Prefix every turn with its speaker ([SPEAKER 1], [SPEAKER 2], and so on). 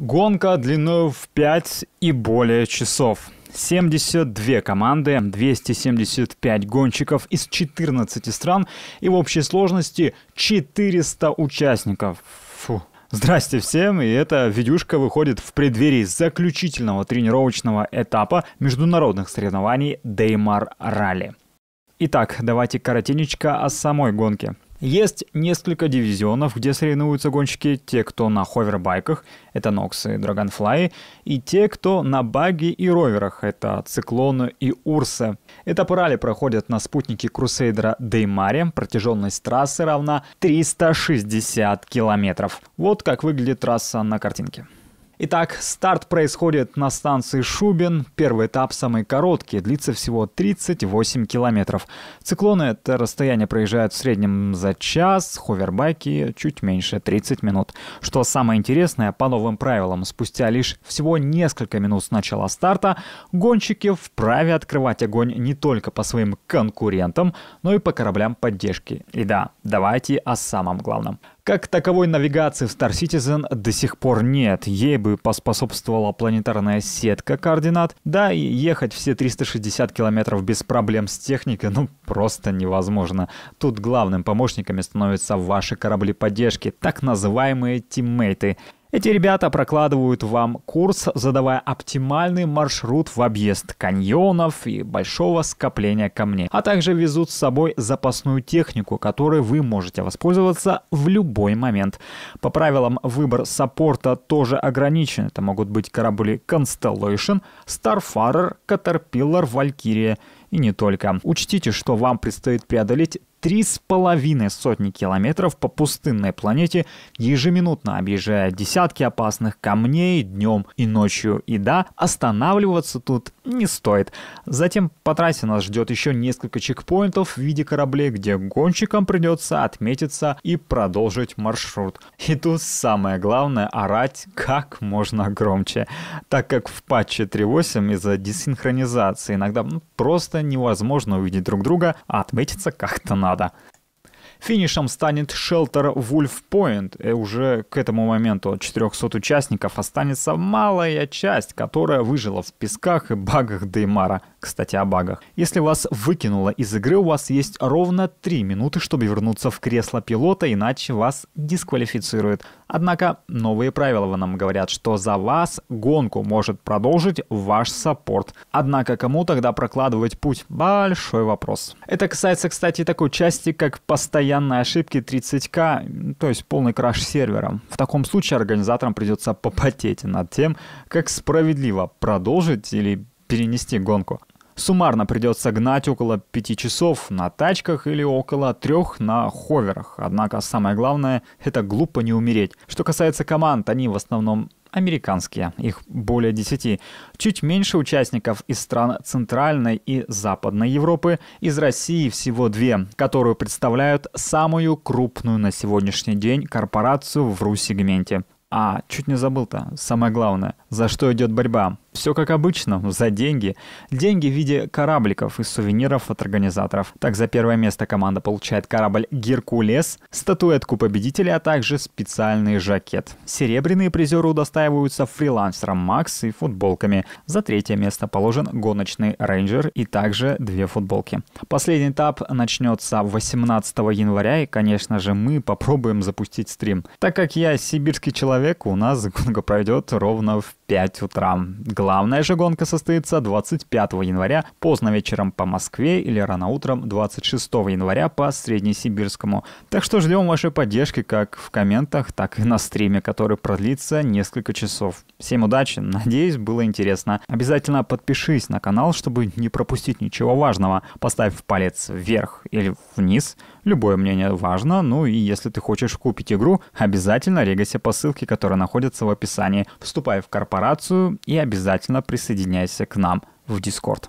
[SPEAKER 1] Гонка длиной в 5 и более часов. 72 команды, 275 гонщиков из 14 стран и в общей сложности 400 участников. Фу. Здрасте всем, и эта видюшка выходит в преддверии заключительного тренировочного этапа международных соревнований Деймар Ралли. Итак, давайте коротенечко о самой гонке. Есть несколько дивизионов, где соревнуются гонщики, те, кто на ховербайках, это Нокс и Dragonfly, и те, кто на баги и роверах, это Циклоны и Урсы. Это ралли проходят на спутнике Крусейдера Деймаре, протяженность трассы равна 360 километров. Вот как выглядит трасса на картинке. Итак, старт происходит на станции Шубин. Первый этап самый короткий, длится всего 38 километров. Циклоны это расстояние проезжают в среднем за час, ховербайки чуть меньше 30 минут. Что самое интересное, по новым правилам, спустя лишь всего несколько минут с начала старта, гонщики вправе открывать огонь не только по своим конкурентам, но и по кораблям поддержки. И да, давайте о самом главном. Как таковой навигации в Star Citizen до сих пор нет. Ей бы поспособствовала планетарная сетка координат. Да, и ехать все 360 километров без проблем с техникой, ну, просто невозможно. Тут главным помощниками становятся ваши корабли поддержки, так называемые тиммейты — эти ребята прокладывают вам курс, задавая оптимальный маршрут в объезд каньонов и большого скопления камней, а также везут с собой запасную технику, которой вы можете воспользоваться в любой момент. По правилам выбор саппорта тоже ограничен. Это могут быть корабли Constellation, Starfarer, Caterpillar, Valkyria и не только. Учтите, что вам предстоит преодолеть три с половиной сотни километров по пустынной планете, ежеминутно объезжая десятки опасных камней днем и ночью. И да, останавливаться тут не стоит. Затем по трассе нас ждет еще несколько чекпоинтов в виде кораблей, где гонщикам придется отметиться и продолжить маршрут. И тут самое главное — орать как можно громче, так как в патче 3.8 из-за десинхронизации иногда ну, просто невозможно увидеть друг друга, а отметиться как-то надо. Финишем станет шелтер Wolf Point. И уже к этому моменту от 400 участников останется малая часть, которая выжила в песках и багах Деймара. Кстати, о багах. Если вас выкинуло из игры, у вас есть ровно 3 минуты, чтобы вернуться в кресло пилота, иначе вас дисквалифицируют. Однако новые правила нам говорят, что за вас гонку может продолжить ваш саппорт. Однако кому тогда прокладывать путь? Большой вопрос. Это касается, кстати, такой части, как постоянные ошибки 30к, то есть полный краш сервера. В таком случае организаторам придется попотеть над тем, как справедливо продолжить или перенести гонку. Суммарно придется гнать около 5 часов на тачках или около 3 на ховерах. Однако самое главное – это глупо не умереть. Что касается команд, они в основном американские, их более 10. Чуть меньше участников из стран Центральной и Западной Европы, из России всего две, которую представляют самую крупную на сегодняшний день корпорацию в РУ-сегменте. А, чуть не забыл-то, самое главное, за что идет борьба. Все как обычно, за деньги. Деньги в виде корабликов и сувениров от организаторов. Так, за первое место команда получает корабль «Геркулес», статуэтку победителя, а также специальный жакет. Серебряные призеры удостаиваются фрилансером Макс и футболками. За третье место положен гоночный рейнджер и также две футболки. Последний этап начнется 18 января, и, конечно же, мы попробуем запустить стрим. Так как я сибирский человек, у нас гонка пройдет ровно в 5 утра. Главная же гонка состоится 25 января поздно вечером по Москве или рано утром 26 января по Среднесибирскому. Так что ждем вашей поддержки как в комментах, так и на стриме, который продлится несколько часов. Всем удачи, надеюсь, было интересно. Обязательно подпишись на канал, чтобы не пропустить ничего важного. Поставь палец вверх или вниз – Любое мнение важно, ну и если ты хочешь купить игру, обязательно регайся по ссылке, которая находится в описании, вступай в корпорацию и обязательно присоединяйся к нам в Discord.